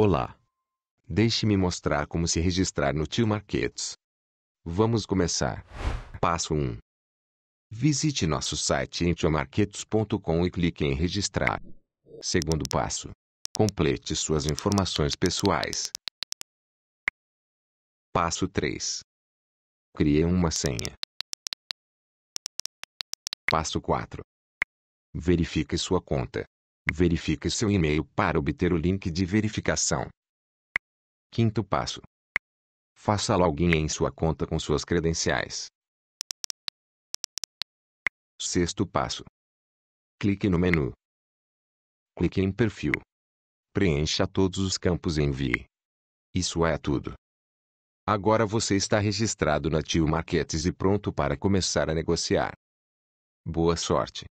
Olá! Deixe-me mostrar como se registrar no Tio Markets. Vamos começar. Passo 1. Visite nosso site em tiomarkets.com e clique em registrar. Segundo passo. Complete suas informações pessoais. Passo 3. Crie uma senha. Passo 4. Verifique sua conta. Verifique seu e-mail para obter o link de verificação. Quinto passo. Faça login em sua conta com suas credenciais. Sexto passo. Clique no menu. Clique em Perfil. Preencha todos os campos e envie. Isso é tudo. Agora você está registrado na Tio Marquetes e pronto para começar a negociar. Boa sorte!